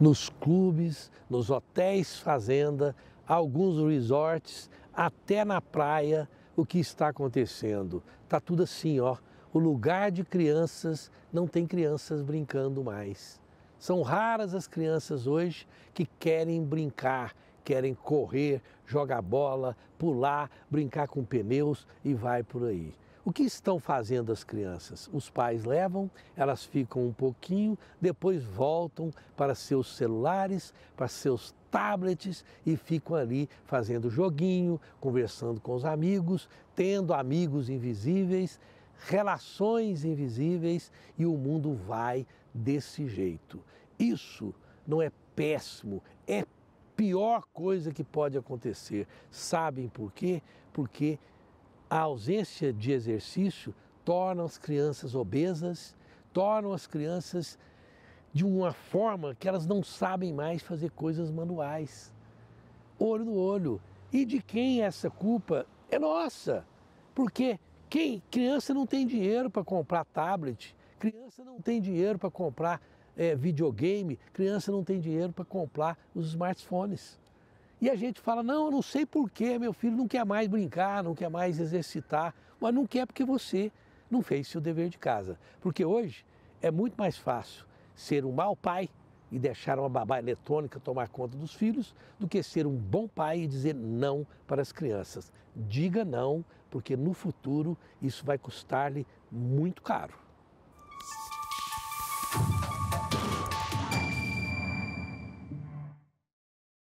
nos clubes, nos hotéis fazenda, alguns resorts, até na praia, o que está acontecendo. Está tudo assim, ó. O lugar de crianças não tem crianças brincando mais. São raras as crianças hoje que querem brincar, querem correr, jogar bola, pular, brincar com pneus e vai por aí. O que estão fazendo as crianças? Os pais levam, elas ficam um pouquinho, depois voltam para seus celulares, para seus tablets e ficam ali fazendo joguinho, conversando com os amigos, tendo amigos invisíveis, relações invisíveis e o mundo vai desse jeito. Isso não é péssimo, é pior coisa que pode acontecer. Sabem por quê? Porque a ausência de exercício torna as crianças obesas, torna as crianças de uma forma que elas não sabem mais fazer coisas manuais. Olho no olho. E de quem essa culpa? É nossa. Porque quem criança não tem dinheiro para comprar tablet, criança não tem dinheiro para comprar é, videogame, criança não tem dinheiro para comprar os smartphones. E a gente fala: não, eu não sei porquê, meu filho não quer mais brincar, não quer mais exercitar, mas não quer porque você não fez seu dever de casa. Porque hoje é muito mais fácil ser um mau pai e deixar uma babá eletrônica tomar conta dos filhos do que ser um bom pai e dizer não para as crianças. Diga não, porque no futuro isso vai custar-lhe muito caro.